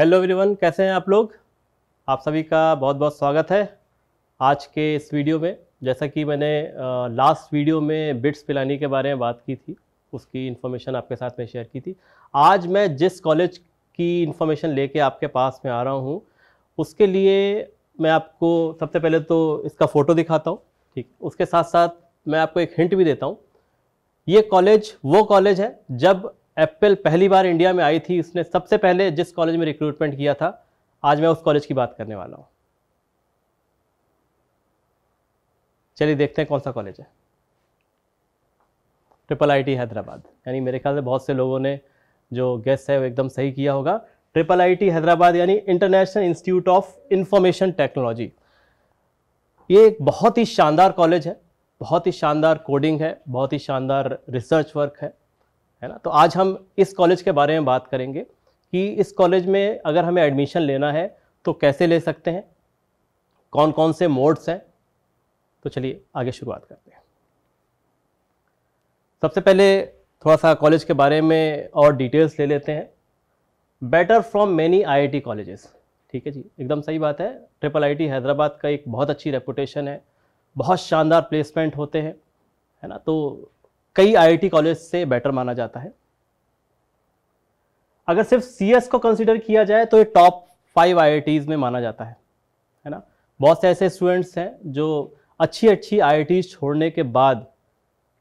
hello everyone कैसे हैं आप लोग आप सभी का बहुत बहुत स्वागत है आज के इस वीडियो में जैसा कि मैंने लास्ट वीडियो में बिट्स पिलानी के बारे में बात की थी उसकी इन्फॉर्मेशन आपके साथ में शेयर की थी आज मैं जिस कॉलेज की इन्फॉर्मेशन लेके आपके पास में आ रहा हूँ उसके लिए मैं आपको सबसे पहले तो इसका फ़ोटो दिखाता हूँ ठीक उसके साथ साथ मैं आपको एक हिंट भी देता हूँ ये कॉलेज वो कॉलेज है जब एप्पल पहली बार इंडिया में आई थी उसने सबसे पहले जिस कॉलेज में रिक्रूटमेंट किया था आज मैं उस कॉलेज की बात करने वाला हूँ चलिए देखते हैं कौन सा कॉलेज है ट्रिपल आईटी हैदराबाद यानी मेरे ख्याल से बहुत से लोगों ने जो गेस्ट है वो एकदम सही किया होगा ट्रिपल आईटी हैदराबाद यानी international institute of information technology ये एक बहुत ही शानदार कॉलेज है बहुत ही शानदार कोडिंग है बहुत ही शानदार रिसर्च वर्क है है ना तो आज हम इस कॉलेज के बारे में बात करेंगे कि इस कॉलेज में अगर हमें एडमिशन लेना है तो कैसे ले सकते हैं कौन कौन से मोड्स हैं तो चलिए आगे शुरुआत करते हैं सबसे पहले थोड़ा सा कॉलेज के बारे में और डिटेल्स ले लेते हैं better from many IIT colleges ठीक है जी एकदम सही बात है ट्रिपल आईटी हैदराबाद का एक बहुत अच्छी रेपुटेशन है बहुत शानदार प्लेसमेंट होते हैं है ना तो कई आईआईटी कॉलेज से बेटर माना जाता है अगर सिर्फ सीएस को कंसिडर किया जाए तो ये टॉप फाइव आई में माना जाता है है ना बहुत से ऐसे स्टूडेंट्स हैं जो अच्छी अच्छी आई छोड़ने के बाद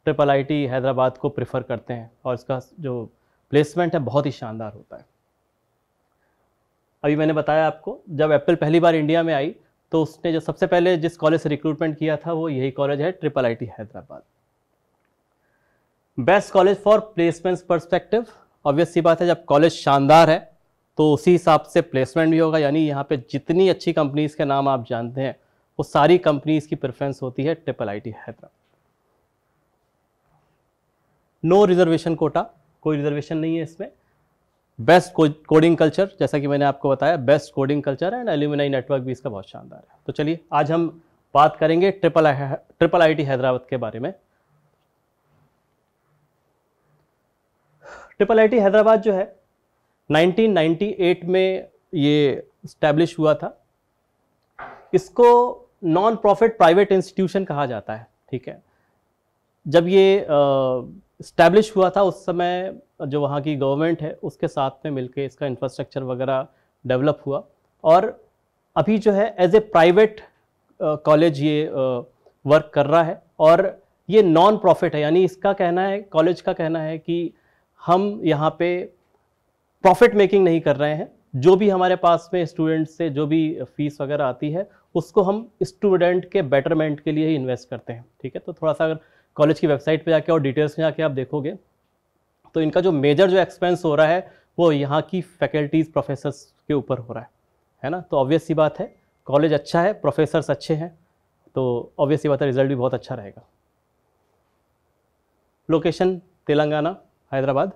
ट्रिपल आई हैदराबाद को प्रेफर करते हैं और इसका जो प्लेसमेंट है बहुत ही शानदार होता है अभी मैंने बताया आपको जब एप्पल पहली बार इंडिया में आई तो उसने जो सबसे पहले जिस कॉलेज से रिक्रूटमेंट किया था वो यही कॉलेज है triple I Hyderabad best college for placements perspective obvious सी बात है जब कॉलेज शानदार है तो उसी हिसाब से प्लेसमेंट भी होगा यानी यहाँ पे जितनी अच्छी कंपनीज़ के नाम आप जानते हैं वो सारी कंपनीज़ की प्रेफरेंस होती है triple I T Hyderabad no reservation quota कोई रिजर्वेशन नहीं है इसमें बेस्ट कोडिंग कल्चर जैसा कि मैंने आपको बताया best coding culture and alumni network भी इसका बहुत शानदार है तो चलिए आज हम बात करेंगे triple triple I T Hyderabad के बारे में ट्रिपल आई हैदराबाद जो है 1998 में ये स्टैब्लिश हुआ था इसको नॉन प्रॉफिट प्राइवेट इंस्टीट्यूशन कहा जाता है ठीक है जब ये स्टैब्लिश हुआ था उस समय जो वहाँ की गवर्नमेंट है उसके साथ में मिलके इसका इंफ्रास्ट्रक्चर वगैरह डेवलप हुआ और अभी जो है एज ए प्राइवेट कॉलेज ये वर्क कर रहा है और ये नॉन प्रॉफिट है यानी इसका कहना है कॉलेज का कहना है कि हम यहाँ पे प्रॉफिट मेकिंग नहीं कर रहे हैं जो भी हमारे पास में स्टूडेंट से जो भी फीस वगैरह आती है उसको हम स्टूडेंट के बेटरमेंट के लिए ही इन्वेस्ट करते हैं ठीक है तो थोड़ा सा अगर कॉलेज की वेबसाइट पे जाके और डिटेल्स में जाके आप देखोगे तो इनका जो मेजर जो एक्सपेंस हो रहा है वो यहाँ की फैकल्टीज़ प्रोफेसर्स के ऊपर हो रहा है है ना तो ऑब्वियस सी बात है कॉलेज अच्छा है प्रोफेसर्स अच्छे हैं तो ऑब्वियस सी बात है रिजल्ट भी बहुत अच्छा रहेगा location Telangana Hyderabad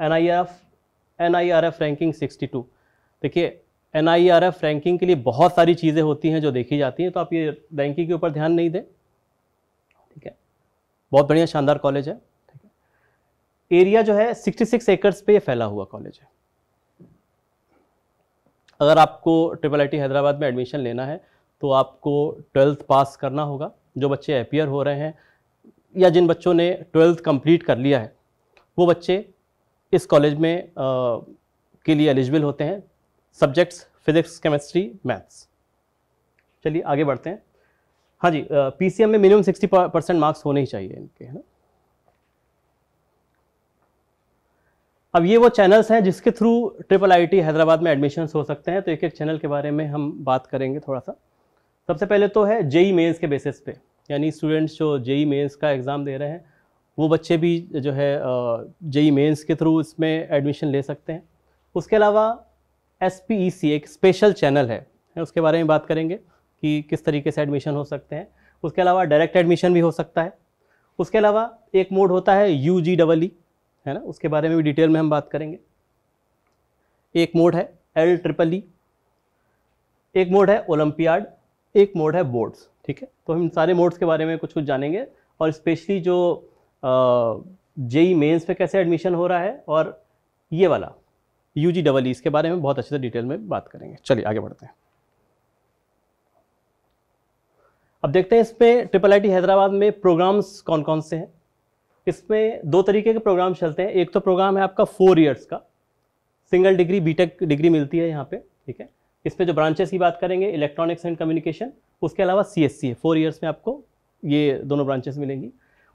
N I R F N I R F ranking sixty two देखिए N I R F ranking के लिए बहुत सारी चीज़ें होती हैं जो देखी जाती हैं तो आप ये रैंकिंग के ऊपर ध्यान नहीं दें ठीक है बहुत बढ़िया शानदार कॉलेज है ठीक है एरिया जो है सिक्सटी सिक्स एकर्स पे ये फैला हुआ कॉलेज है अगर आपको ट्रिपल आई टी हैदराबाद में एडमिशन लेना है तो आपको ट्वेल्थ पास करना होगा जो बच्चे अपियर हो रहे हैं या जिन बच्चों ने ट्वेल्थ कंप्लीट कर लिया है वो बच्चे इस कॉलेज में आ, के लिए एलिजिबल होते हैं सब्जेक्ट्स फिजिक्स केमिस्ट्री मैथ्स चलिए आगे बढ़ते हैं हाँ जी पी में मिनिमम सिक्सटी परसेंट मार्क्स होने ही चाहिए इनके है ना अब ये वो चैनल्स हैं जिसके थ्रू ट्रिपल आईटी हैदराबाद में एडमिशन्स हो सकते हैं तो एक एक चैनल के बारे में हम बात करेंगे थोड़ा सा सबसे पहले तो है जेई मेन्स के बेसिस पे यानी स्टूडेंट्स जो जेई मेंस का एग्ज़ाम दे रहे हैं वो बच्चे भी जो है जेई मेंस के थ्रू इसमें एडमिशन ले सकते हैं उसके अलावा एस e एक स्पेशल चैनल है उसके बारे में बात करेंगे कि किस तरीके से एडमिशन हो सकते हैं उसके अलावा डायरेक्ट एडमिशन भी हो सकता है उसके अलावा एक मोड होता है यू जी डबल ई है ना उसके बारे में भी डिटेल में हम बात करेंगे एक मोड है एल ट्रिपल ई एक मोड है ओलंपियाड एक मोड है बोर्ड्स ठीक है तो हम इन सारे मोड्स के बारे में कुछ कुछ जानेंगे और स्पेशली जो जेई मेंस e पे कैसे एडमिशन हो रहा है और ये वाला यू जी डबल ई इसके बारे में बहुत अच्छे से डिटेल में बात करेंगे चलिए आगे बढ़ते हैं अब देखते हैं इसमें ट्रिपल आई हैदराबाद में प्रोग्राम्स कौन कौन से हैं इसमें दो तरीके के प्रोग्राम चलते हैं एक तो प्रोग्राम है आपका फोर ईयर्स का सिंगल डिग्री बीटेक डिग्री मिलती है यहाँ पे ठीक है इसमें जो ब्रांचेस की बात करेंगे इलेक्ट्रॉनिक्स एंड कम्युनिकेशन उसके अलावा सी एस सी है फोर ईयर्स में आपको ये दोनों ब्रांचेस मिलेंगी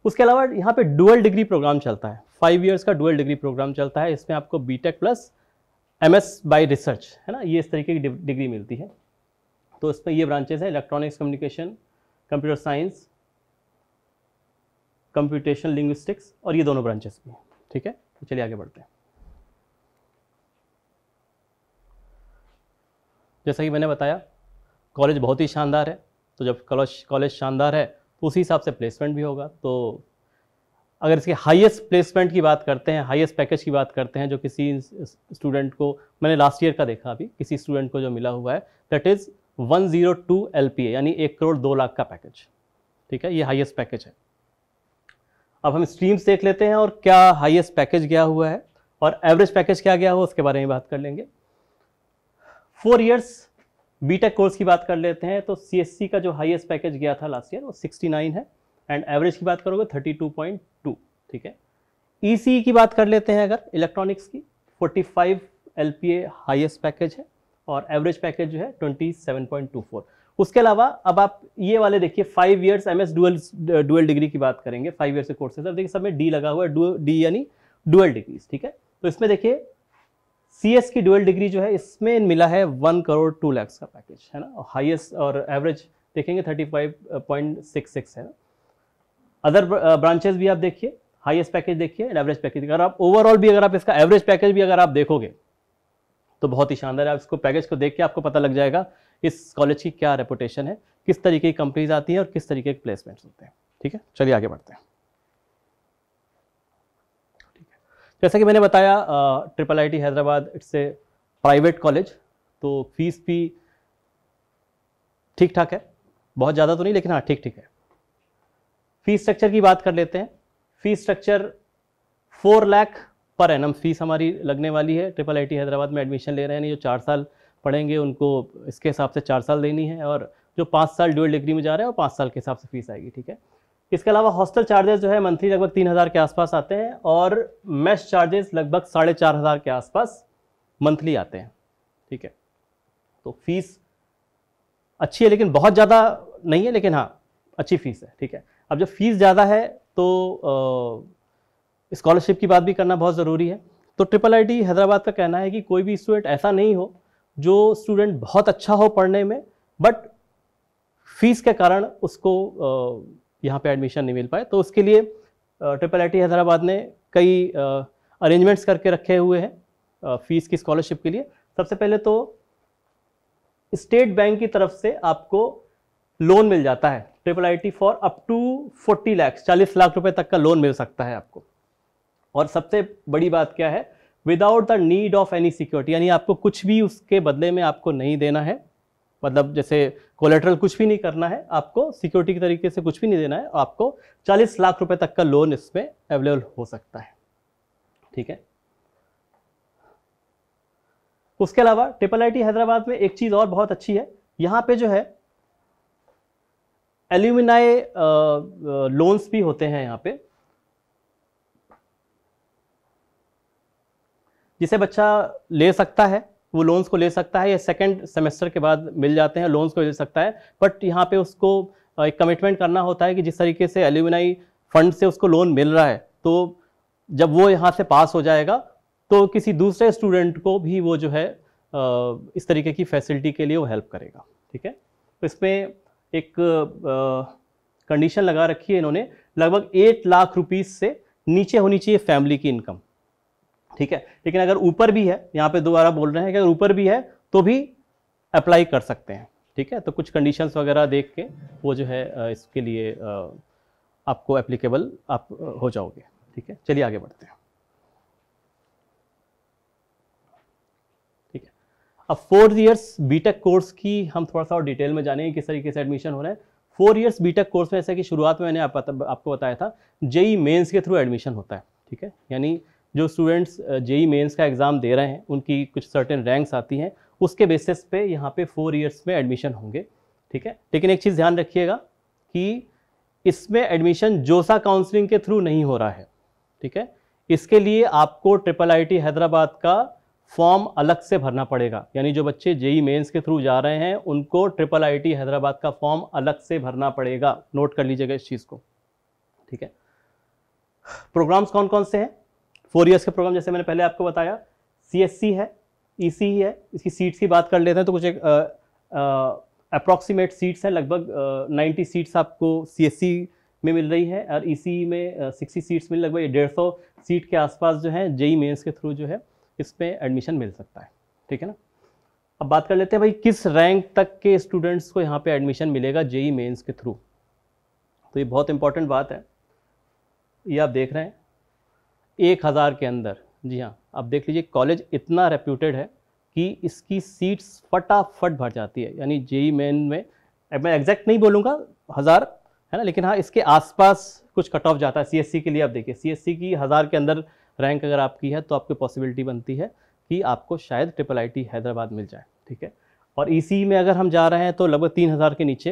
उसके अलावा यहाँ पे डुअल डिग्री प्रोग्राम चलता है फाइव ईयर्स का डुअल डिग्री प्रोग्राम चलता है इसमें आपको B tech plus M S by research है ना ये इस तरीके की डिग्री मिलती है तो इसमें ये ब्रांचेस हैं electronics communication computer science computation linguistics और ये दोनों ब्रांचेस भी हैं ठीक है तो चलिए आगे बढ़ते हैं जैसा कि मैंने बताया कॉलेज बहुत ही शानदार है तो जब कॉलेज कॉलेज शानदार है तो उसी हिसाब से प्लेसमेंट भी होगा तो अगर इसके हाईएस्ट प्लेसमेंट की बात करते हैं हाईएस्ट पैकेज की बात करते हैं जो किसी स्टूडेंट को मैंने लास्ट ईयर का देखा अभी किसी स्टूडेंट को जो मिला हुआ है that is one zero two L P A यानी एक करोड़ दो लाख का पैकेज ठीक है ये हाईएस्ट पैकेज है अब हम स्ट्रीम्स देख लेते हैं और क्या हाईएस्ट पैकेज गया हुआ है और एवरेज पैकेज क्या गया हुआ उसके बारे में बात कर लेंगे फोर ईयर्स बीटेक कोर्स की बात कर लेते हैं तो सी का जो हाईएस्ट पैकेज गया था लास्ट ईयर वो 69 है एंड एवरेज की बात करोगे 32.2 ठीक है ई e e की बात कर लेते हैं अगर इलेक्ट्रॉनिक्स की 45 फाइव एल हाईएस्ट पैकेज है और एवरेज पैकेज जो है 27.24 उसके अलावा अब आप ये वाले देखिए five years M S dual degree की बात करेंगे फाइव ईयर के कोर्सेज अब देखिए सब में डी लगा हुआ है डी यानी डुअल डिग्रीज ठीक है तो इसमें देखिए सी एस की डुअल डिग्री जो है इसमें मिला है वन करोड़ टू लैक्स का पैकेज है ना हाईएस्ट और एवरेज देखेंगे thirty five point six six है ना अदर ब्रांचेज uh, भी आप देखिए हाईएस्ट पैकेज देखिए एंड एवरेज पैकेज अगर आप ओवरऑल भी अगर आप इसका एवरेज पैकेज भी अगर आप देखोगे तो बहुत ही शानदार है आप इसको पैकेज को देख के आपको पता लग जाएगा इस कॉलेज की क्या रेपुटेशन है किस तरीके की कंपनीज आती हैं और किस तरीके के प्लेसमेंट्स होते हैं ठीक है चलिए आगे बढ़ते हैं जैसा कि मैंने बताया triple I T Hyderabad it's a private college तो फीस भी ठीक ठाक है बहुत ज़्यादा तो नहीं लेकिन हाँ ठीक ठीक है फीस स्ट्रक्चर की बात कर लेते हैं fees structure four lakh per annum fees हमारी लगने वाली है ट्रिपल आई हैदराबाद में एडमिशन ले रहे हैं जो चार साल पढ़ेंगे उनको इसके हिसाब से चार साल देनी है और जो पाँच साल ड्यूअल डिग्री में जा रहे हैं और पाँच साल के हिसाब से फीस आएगी ठीक है इसके अलावा हॉस्टल चार्जेस जो है मंथली लगभग तीन हज़ार के आसपास आते हैं और मेस चार्जेस लगभग साढ़े चार हज़ार के आसपास मंथली आते हैं ठीक है तो फीस अच्छी है लेकिन बहुत ज़्यादा नहीं है लेकिन हाँ अच्छी फीस है ठीक है अब जब फीस ज़्यादा है तो स्कॉलरशिप की बात भी करना बहुत ज़रूरी है तो ट्रिपल आई हैदराबाद का कहना है कि कोई भी स्टूडेंट ऐसा नहीं हो जो स्टूडेंट बहुत अच्छा हो पढ़ने में बट फीस के कारण उसको आ, यहाँ पे एडमिशन नहीं मिल पाए तो उसके लिए ट्रिपल आई हैदराबाद ने कई अरेंजमेंट्स करके रखे हुए हैं फीस की स्कॉलरशिप के लिए सबसे पहले तो स्टेट बैंक की तरफ से आपको लोन मिल जाता है triple I T for up to forty lakhs चालीस लाख रुपए तक का लोन मिल सकता है आपको और सबसे बड़ी बात क्या है without the need of any security यानी आपको कुछ भी उसके बदले में आपको नहीं देना है मतलब जैसे कोलेट्रल कुछ भी नहीं करना है आपको सिक्योरिटी के तरीके से कुछ भी नहीं देना है आपको 40 लाख रुपए तक का लोन इसमें अवेलेबल हो सकता है ठीक है उसके अलावा ट्रिपल आई हैदराबाद में एक चीज़ और बहुत अच्छी है यहाँ पे जो है एल्यूमिनाई लोन्स भी होते हैं यहाँ पे जिसे बच्चा ले सकता है वो लोन्स को ले सकता है या सेकेंड सेमेस्टर के बाद मिल जाते हैं लोन्स को ले सकता है बट यहाँ पे उसको एक कमिटमेंट करना होता है कि जिस तरीके से एल्यूमिनाई फंड से उसको लोन मिल रहा है तो जब वो यहाँ से पास हो जाएगा तो किसी दूसरे स्टूडेंट को भी वो जो है इस तरीके की फैसिलिटी के लिए वो हेल्प करेगा ठीक है तो इसमें एक कंडीशन लगा रखी है इन्होंने लगभग एट लाख रुपीज़ से नीचे होनी चाहिए फैमिली की इनकम ठीक है लेकिन अगर ऊपर भी है यहाँ पे दोबारा बोल रहे हैं कि अगर ऊपर भी है तो भी अप्लाई कर सकते हैं ठीक है तो कुछ कंडीशंस वगैरह देख के वो जो है इसके लिए आपको एप्लीकेबल आप हो जाओगे ठीक है चलिए आगे बढ़ते हैं ठीक है अब फोर ईयर्स बीटेक कोर्स की हम थोड़ा सा और डिटेल में जानेंगे किस तरीके से एडमिशन हो रहा है फोर ईयर्स बीटेक कोर्स में ऐसा कि शुरुआत में मैंने आप, आपको बताया था जेई मेंस e के थ्रू एडमिशन होता है ठीक है यानी जो स्टूडेंट्स जेई मेंस का एग्ज़ाम दे रहे हैं उनकी कुछ सर्टेन रैंक्स आती हैं उसके बेसिस पे यहाँ पे फोर इयर्स में एडमिशन होंगे ठीक है लेकिन एक चीज़ ध्यान रखिएगा कि इसमें एडमिशन जोसा काउंसलिंग के थ्रू नहीं हो रहा है ठीक है इसके लिए आपको ट्रिपल आई हैदराबाद का फॉर्म अलग से भरना पड़ेगा यानी जो बच्चे जेई मेन्स के थ्रू जा रहे हैं उनको ट्रिपल आई हैदराबाद का फॉर्म अलग से भरना पड़ेगा नोट कर लीजिएगा इस चीज़ को ठीक है प्रोग्राम्स कौन कौन से हैं फोर ईयर्स का प्रोग्राम जैसे मैंने पहले आपको बताया सी है ई e है इसकी सीट्स की बात कर लेते हैं तो कुछ एक अप्रॉक्सीमेट सीट्स हैं लगभग नाइन्टी सीट्स आपको सी में मिल रही है और ई e में सिक्सटी सीट्स मिल लगभग डेढ़ सौ सीट के आसपास जो है जेई मेन्स के थ्रू जो है इसमें एडमिशन मिल सकता है ठीक है ना अब बात कर लेते हैं भाई किस रैंक तक के स्टूडेंट्स को यहाँ पे एडमिशन मिलेगा जेई मेंस e के थ्रू तो ये बहुत इंपॉर्टेंट बात है ये आप देख रहे हैं एक हज़ार के अंदर जी हाँ अब देख लीजिए कॉलेज इतना रेप्यूटेड है कि इसकी सीट्स फटाफट भर जाती है यानी जेई मेन में मैं एग्जैक्ट नहीं बोलूँगा हज़ार है ना लेकिन हाँ इसके आसपास कुछ कट ऑफ जाता है सी के लिए आप देखिए सी की हज़ार के अंदर रैंक अगर आपकी है तो आपकी पॉसिबिलिटी बनती है कि आपको शायद ट्रिपल टी हैदराबाद मिल जाए ठीक है और ई e e में अगर हम जा रहे हैं तो लगभग तीन हज़ार के नीचे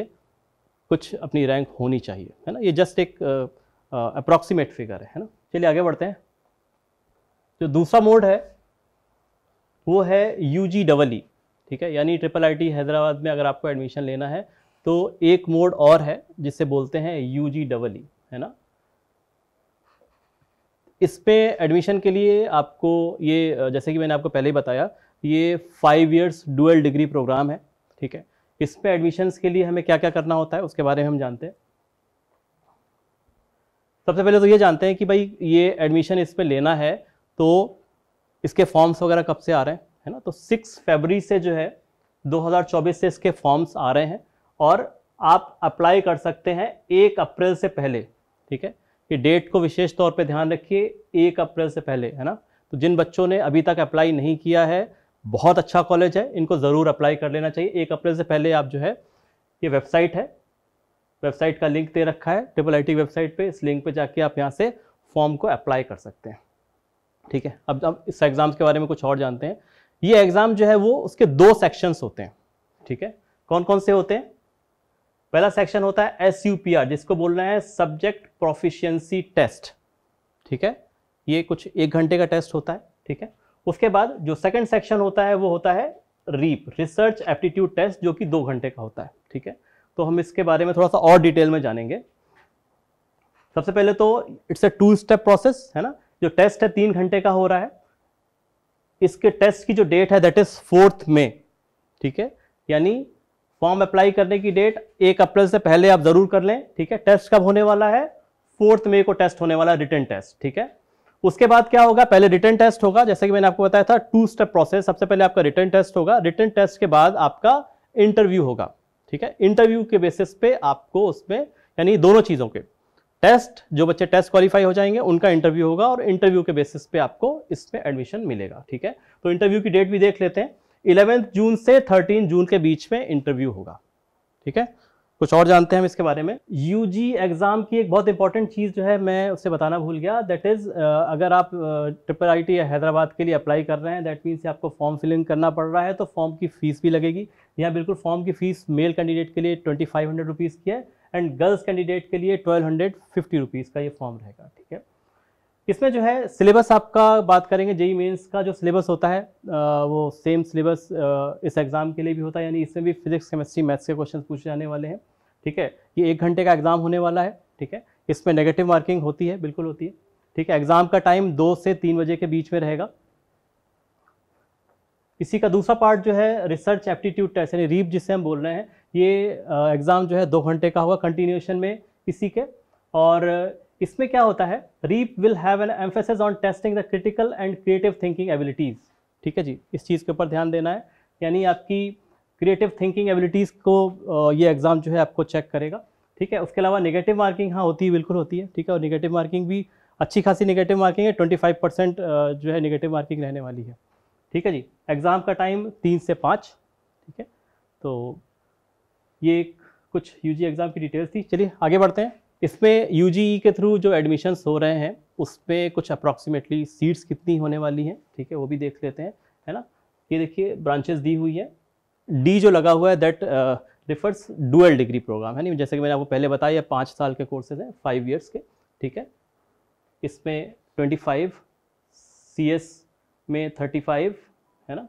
कुछ अपनी रैंक होनी चाहिए है ना ये जस्ट एक अप्रॉक्सीमेट फिगर है है ना चलिए आगे बढ़ते हैं जो दूसरा मोड है वो है यू जी डबल ई ठीक है यानी ट्रिपल आई टी हैदराबाद में अगर आपको एडमिशन लेना है तो एक मोड और है जिसे बोलते हैं यू जी डबल ई है ना इस पे एडमिशन के लिए आपको ये जैसे कि मैंने आपको पहले ही बताया ये five years dual degree program है ठीक है इस पे एडमिशन्स के लिए हमें क्या क्या करना होता है उसके बारे में हम जानते हैं सबसे पहले तो ये जानते हैं कि भाई ये एडमिशन इस पर लेना है तो इसके फॉर्म्स वगैरह कब से आ रहे हैं है ना तो सिक्स फेबरी से जो है 2024 से इसके फॉर्म्स आ रहे हैं और आप अप्लाई कर सकते हैं एक अप्रैल से पहले ठीक है कि डेट को विशेष तौर पे ध्यान रखिए एक अप्रैल से पहले है ना तो जिन बच्चों ने अभी तक अप्लाई नहीं किया है बहुत अच्छा कॉलेज है इनको ज़रूर अप्लाई कर लेना चाहिए एक अप्रैल से पहले आप जो है ये वेबसाइट है वेबसाइट का लिंक दे रखा है ट्रिपल आई वेबसाइट पर इस लिंक पर जाके आप यहाँ से फॉर्म को अप्लाई कर सकते हैं ठीक है अब अब इस एग्ज़ाम्स के बारे में कुछ और जानते हैं ये एग्ज़ाम जो है वो उसके दो सेक्शंस होते हैं ठीक है कौन कौन से होते हैं पहला सेक्शन होता है एस जिसको बोल रहे हैं सब्जेक्ट प्रोफिशियंसी टेस्ट ठीक है ये कुछ एक घंटे का टेस्ट होता है ठीक है उसके बाद जो सेकंड सेक्शन होता है वो होता है रीप रिसर्च एप्टीट्यूड टेस्ट जो कि दो घंटे का होता है ठीक है तो हम इसके बारे में थोड़ा सा और डिटेल में जानेंगे सबसे पहले तो it's a two step process है ना जो टेस्ट है तीन घंटे का हो रहा है इसके टेस्ट की जो डेट है दैट इज फोर्थ मे ठीक है यानी फॉर्म अप्लाई करने की डेट एक अप्रैल से पहले आप जरूर कर लें ठीक है टेस्ट कब होने वाला है फोर्थ मे को टेस्ट होने वाला है रिटर्न टेस्ट ठीक है उसके बाद क्या होगा पहले रिटर्न टेस्ट होगा जैसे कि मैंने आपको बताया था टू स्टेप प्रोसेस सबसे पहले आपका रिटर्न टेस्ट होगा रिटर्न टेस्ट के बाद आपका इंटरव्यू होगा ठीक है इंटरव्यू के बेसिस पे आपको उसमें यानी दोनों चीज़ों के टेस्ट जो बच्चे टेस्ट क्वालिफाई हो जाएंगे उनका इंटरव्यू होगा और इंटरव्यू के बेसिस पे आपको इसमें एडमिशन मिलेगा ठीक है तो इंटरव्यू की डेट भी देख लेते हैं इलेवेंथ जून से थर्टीन जून के बीच में इंटरव्यू होगा ठीक है कुछ और जानते हैं हम इसके बारे में यू एग्ज़ाम की एक बहुत इंपॉर्टेंट चीज़ जो है मैं उससे बताना भूल गया दैट इज़ अगर आप ट्रिपल आई टी हैदराबाद के लिए अप्लाई कर रहे हैं दैट मीन्स आपको फॉर्म फिलिंग करना पड़ रहा है तो फॉर्म की फ़ीस भी लगेगी यहाँ बिल्कुल फॉर्म की फ़ीस मेल कैंडिडेट के लिए ट्वेंटी फाइव हंड्रेड रुपीज़ की है एंड गर्ल्स कैंडिडेट के लिए ट्वेल्व हंड्रेड फिफ्टी रुपीज़ का ये फॉर्म रहेगा ठीक है इसमें जो है सिलेबस आपका बात करेंगे जेई मेंस का जो सिलेबस होता है वो सेम सिलेबस इस एग्ज़ाम के लिए भी होता है यानी इसमें भी फिजिक्स केमिस्ट्री मैथ्स के क्वेश्चन पूछे जाने वाले हैं ठीक है ये एक घंटे का एग्ज़ाम होने वाला है ठीक है इसमें नेगेटिव मार्किंग होती है बिल्कुल होती है ठीक है एग्ज़ाम का टाइम दो से तीन बजे के बीच में रहेगा इसी का दूसरा पार्ट जो है रिसर्च एप्टीट्यूड टेस्ट यानी रीप जिसे हम बोल रहे हैं ये एग्ज़ाम जो है दो घंटे का होगा कंटिन्यूशन में इसी के और इसमें क्या होता है REAP will have an emphasis on testing the critical and creative thinking abilities ठीक है जी इस चीज़ के ऊपर ध्यान देना है यानी आपकी क्रिएटिव थिंकिंग एबिलिटीज़ को ये एग्ज़ाम जो है आपको चेक करेगा ठीक है उसके अलावा नेगेटिव मार्किंग हाँ होती है बिल्कुल होती है ठीक है और नेगेटिव मार्किंग भी अच्छी खासी नेगेटिव मार्किंग है ट्वेंटी फाइव परसेंट जो है नेगेटिव मार्किंग रहने वाली है ठीक है जी एग्ज़ाम का टाइम तीन से पाँच ठीक है तो ये कुछ यू एग्ज़ाम की डिटेल्स थी चलिए आगे बढ़ते हैं इसमें यू के थ्रू जो एडमिशन्स हो रहे हैं उसमें कुछ अप्रॉक्सीमेटली सीट्स कितनी होने वाली हैं ठीक है वो भी देख लेते हैं है ना ये देखिए ब्रांचेस दी हुई है डी जो लगा हुआ है that refers dual degree program है नहीं जैसे कि मैंने आपको पहले बताया पाँच साल के कोर्सेज हैं फाइव ईयर्स के ठीक है इसमें ट्वेंटी फाइव सी एस में थर्टी फाइव है ना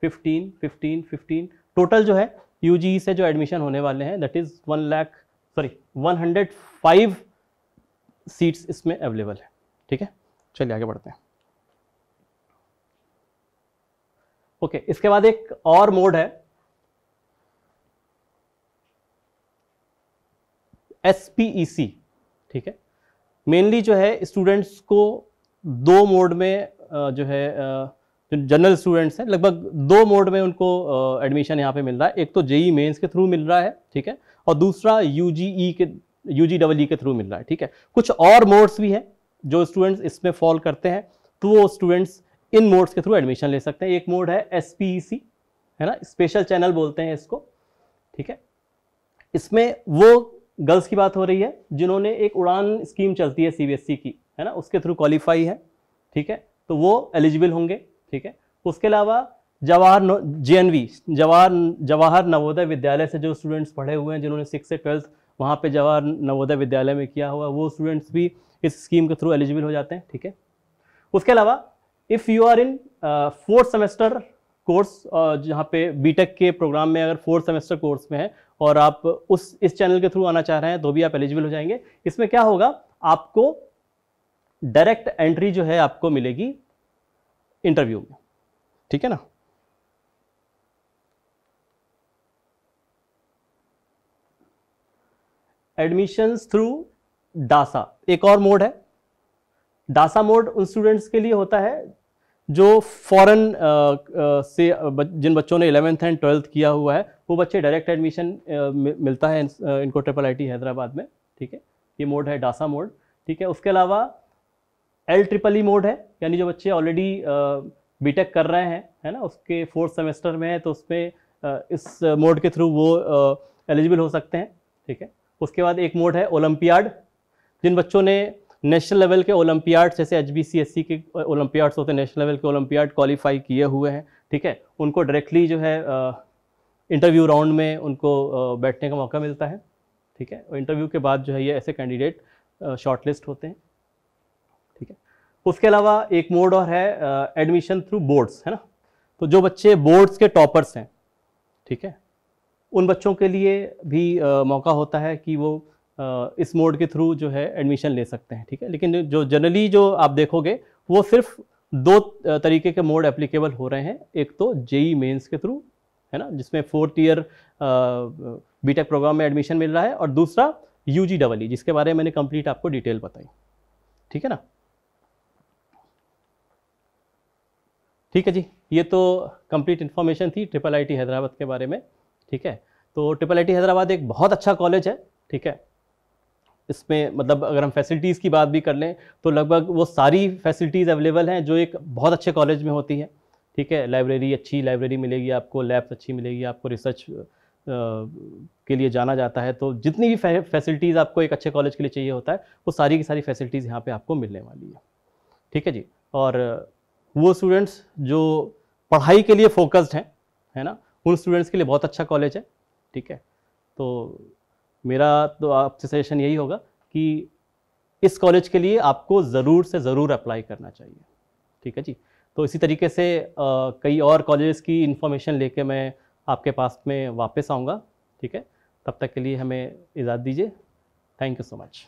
फिफ्टीन फिफ्टीन फिफ्टीन टोटल जो है यू e से जो एडमिशन होने वाले हैं that is one lakh sorry one hundred five seats इसमें अवेलेबल है ठीक है चलिए आगे बढ़ते हैं ओके okay, इसके बाद एक और मोड है एस e ठीक है मेनली जो है स्टूडेंट्स को दो मोड में जो है जो जनरल स्टूडेंट्स हैं लगभग दो मोड में उनको एडमिशन यहाँ पे मिल रहा है एक तो जेई मेंस के थ्रू मिल रहा है ठीक है और दूसरा यू e के यू जी डबल ई के थ्रू मिल रहा है ठीक है कुछ और मोड्स भी हैं जो स्टूडेंट्स इसमें फॉल करते हैं तो वो स्टूडेंट्स इन मोड्स के थ्रू एडमिशन ले सकते हैं एक मोड है एस e है ना स्पेशल चैनल बोलते हैं इसको ठीक है इसमें वो गर्ल्स की बात हो रही है जिन्होंने एक उड़ान स्कीम चलती है सी e की है ना उसके थ्रू क्वालिफाई है ठीक है तो वो एलिजिबल होंगे ठीक है उसके अलावा Jawahar J N V Jawahar Jawahar Navodaya Vidyalaya से जो स्टूडेंट्स पढ़े हुए हैं जिन्होंने सिक्स से ट्वेल्थ वहाँ पे जवाहर नवोदय विद्यालय में किया हुआ वो स्टूडेंट्स भी इस स्कीम के थ्रू एलिजिबल हो जाते हैं ठीक है उसके अलावा if you are in fourth semester course जहाँ पे बीटेक के प्रोग्राम में अगर फोर्थ सेमेस्टर कोर्स में है और आप उस इस चैनल के थ्रू आना चाह रहे हैं तो भी आप एलिजिबल हो जाएंगे इसमें क्या होगा आपको डायरेक्ट एंट्री जो है आपको मिलेगी इंटरव्यू में ठीक है ना एडमिशंस थ्रू डासा एक और मोड है डासा मोड उन स्टूडेंट्स के लिए होता है जो फॉरन से जिन बच्चों ने इलेवेंथ एंड ट्वेल्थ किया हुआ है वो बच्चे डायरेक्ट एडमिशन मिलता है इनको ट्रिपल आई हैदराबाद में ठीक है ये मोड है डासा मोड ठीक है उसके अलावा एल ट्रिपल ई मोड है यानी जो बच्चे ऑलरेडी बीटेक कर रहे हैं है ना उसके फोर्थ सेमेस्टर में है तो उसमें इस मोड के थ्रू वो एलिजिबल हो सकते हैं ठीक है उसके बाद एक मोड है ओलंपियाड जिन बच्चों ने नेशनल लेवल के ओलंपियाड जैसे H B C S C के ओलम्पियाड्स होते हैं नेशनल लेवल के ओलम्पियाड क्वालिफाई किए हुए हैं ठीक है उनको डायरेक्टली जो है इंटरव्यू राउंड में उनको बैठने का मौका मिलता है ठीक है इंटरव्यू के बाद जो है ये ऐसे कैंडिडेट शॉर्टलिस्ट होते हैं उसके अलावा एक मोड और है एडमिशन थ्रू बोर्ड्स है ना तो जो बच्चे बोर्ड्स के टॉपर्स हैं ठीक है उन बच्चों के लिए भी आ, मौका होता है कि वो आ, इस मोड के थ्रू जो है एडमिशन ले सकते हैं ठीक है लेकिन जो जनरली जो आप देखोगे वो सिर्फ दो तरीके के मोड एप्लीकेबल हो रहे हैं एक तो जेई मेंस के थ्रू है ना जिसमें फोर्थ ईयर बीटेक प्रोग्राम में एडमिशन मिल रहा है और दूसरा यू जी डबल ई जिसके बारे में मैंने कंप्लीट आपको डिटेल बताई ठीक है ना ठीक है जी ये तो कंप्लीट इन्फॉर्मेशन थी ट्रिपल आई हैदराबाद के बारे में ठीक है तो ट्रिपल आई हैदराबाद एक बहुत अच्छा कॉलेज है ठीक है इसमें मतलब अगर हम फैसिलिटीज़ की बात भी कर लें तो लगभग वो सारी फैसिलिटीज़ अवेलेबल हैं जो एक बहुत अच्छे कॉलेज में होती है ठीक है लाइब्रेरी अच्छी लाइब्रेरी मिलेगी आपको लैब्स अच्छी मिलेगी आपको रिसर्च के लिए जाना जाता है तो जितनी भी फैसिलिटीज़ आपको एक अच्छे कॉलेज के लिए चाहिए होता है वो सारी की सारी फैसिलिटीज़ यहाँ पर आपको मिलने वाली है ठीक है जी और वो स्टूडेंट्स जो पढ़ाई के लिए फोकस्ड हैं है ना उन स्टूडेंट्स के लिए बहुत अच्छा कॉलेज है ठीक है तो मेरा तो आपसे सजेशन यही होगा कि इस कॉलेज के लिए आपको ज़रूर से ज़रूर अप्लाई करना चाहिए ठीक है जी तो इसी तरीके से आ, कई और कॉलेज की इन्फॉर्मेशन लेके मैं आपके पास में वापस आऊँगा ठीक है तब तक के लिए हमें इजाज़त दीजिए थैंक यू सो मच